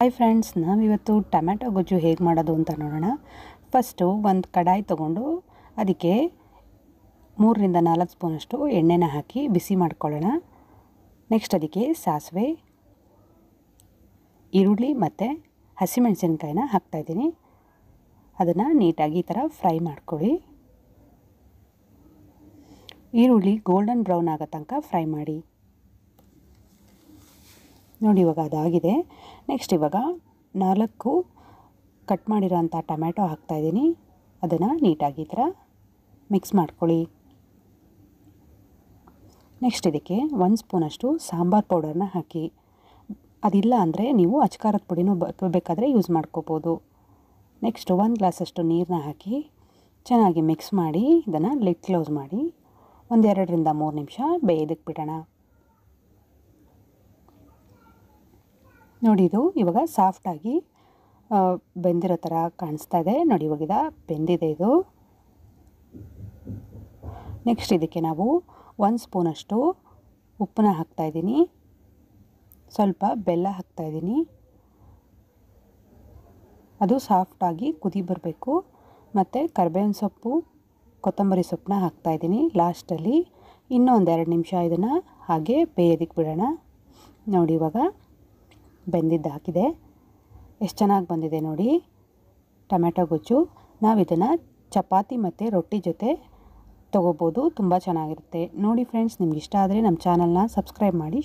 hi friends ನಾವಿವತ್ತು tomato ಗೊಜ್ಜು ಹೇಗೆ ಮಾಡೋದು ಅಂತ ನೋಡೋಣ ಫಸ್ಟು ಒಂದು ಕಡಾಯಿ ತೊಗೊಂಡು ಅದಕ್ಕೆ ಮೂರರಿಂದ ನಾಲ್ಕು ಸ್ಪೂನಷ್ಟು ಎಣ್ಣೆನ ಹಾಕಿ ಬಿಸಿ ಮಾಡ್ಕೊಳ್ಳೋಣ ನೆಕ್ಸ್ಟ್ ಅದಕ್ಕೆ ಸಾಸಿವೆ ಈರುಳ್ಳಿ ಮತ್ತು ಹಸಿಮೆಣಸಿನ್ಕಾಯಿನ ಹಾಕ್ತಾಯಿದ್ದೀನಿ ಅದನ್ನು ನೀಟಾಗಿ ಈ ಥರ ಫ್ರೈ ಮಾಡ್ಕೊಳ್ಳಿ ಈರುಳ್ಳಿ ಗೋಲ್ಡನ್ ಬ್ರೌನ್ ಆಗೋ ತನಕ ಫ್ರೈ ಮಾಡಿ ನೋಡಿ ಇವಾಗ ಅದಾಗಿದೆ ನೆಕ್ಸ್ಟ್ ಇವಾಗ ನಾಲ್ಕು ಕಟ್ ಮಾಡಿರೋಂಥ ಟೊಮ್ಯಾಟೊ ಹಾಕ್ತಾಯಿದ್ದೀನಿ ಅದನ್ನು ನೀಟಾಗಿ ಥರ ಮಿಕ್ಸ್ ಮಾಡ್ಕೊಳ್ಳಿ ನೆಕ್ಸ್ಟ್ ಇದಕ್ಕೆ ಒಂದು ಸ್ಪೂನಷ್ಟು ಸಾಂಬಾರ್ ಪೌಡರ್ನ ಹಾಕಿ ಅದಿಲ್ಲ ಅಂದರೆ ನೀವು ಅಚ್ಕಾರದ ಪುಡಿನೂ ಬೇಕಾದರೆ ಯೂಸ್ ಮಾಡ್ಕೋಬೋದು ನೆಕ್ಸ್ಟ್ ಒಂದು ಗ್ಲಾಸಷ್ಟು ನೀರನ್ನ ಹಾಕಿ ಚೆನ್ನಾಗಿ ಮಿಕ್ಸ್ ಮಾಡಿ ಇದನ್ನು ಲಿಟ್ ಕ್ಲೋಸ್ ಮಾಡಿ ಒಂದೆರಡರಿಂದ ಮೂರು ನಿಮಿಷ ಬೇಯ್ದಕ್ಕೆ ಬಿಡೋಣ ನೋಡಿ ಇದು ಇವಾಗ ಸಾಫ್ಟಾಗಿ ಬೆಂದಿರೋ ಥರ ಕಾಣಿಸ್ತಾ ಇದೆ ನೋಡಿ ಇವಾಗ ಬೆಂದಿದೆ ಇದು ನೆಕ್ಸ್ಟ್ ಇದಕ್ಕೆ ನಾವು ಒಂದು ಸ್ಪೂನಷ್ಟು ಉಪ್ಪನ್ನ ಹಾಕ್ತಾಯಿದ್ದೀನಿ ಸ್ವಲ್ಪ ಬೆಲ್ಲ ಹಾಕ್ತಾಯಿದ್ದೀನಿ ಅದು ಸಾಫ್ಟಾಗಿ ಕುದಿ ಬರಬೇಕು ಮತ್ತು ಕರ್ಬೇವಿನ ಸೊಪ್ಪು ಕೊತ್ತಂಬರಿ ಸೊಪ್ಪನ್ನ ಹಾಕ್ತಾಯಿದ್ದೀನಿ ಲಾಸ್ಟಲ್ಲಿ ಇನ್ನೂ ಒಂದೆರಡು ನಿಮಿಷ ಇದನ್ನು ಹಾಗೆ ಬೇಯೋದಕ್ಕೆ ಬಿಡೋಣ ನೋಡಿ ಇವಾಗ ಬೆಂದಿದ್ದು ಹಾಕಿದೆ ಎಷ್ಟು ಚೆನ್ನಾಗಿ ಬಂದಿದೆ ನೋಡಿ ಟೊಮೆಟೊ ಗೊಜ್ಜು ನಾವು ಇದನ್ನು ಚಪಾತಿ ಮತ್ತು ರೊಟ್ಟಿ ಜೊತೆ ತೊಗೋಬೋದು ತುಂಬ ಚೆನ್ನಾಗಿರುತ್ತೆ ನೋಡಿ ಫ್ರೆಂಡ್ಸ್ ನಿಮ್ಗೆ ಇಷ್ಟ ಆದರೆ ನಮ್ಮ ಚಾನಲ್ನ ಸಬ್ಸ್ಕ್ರೈಬ್ ಮಾಡಿ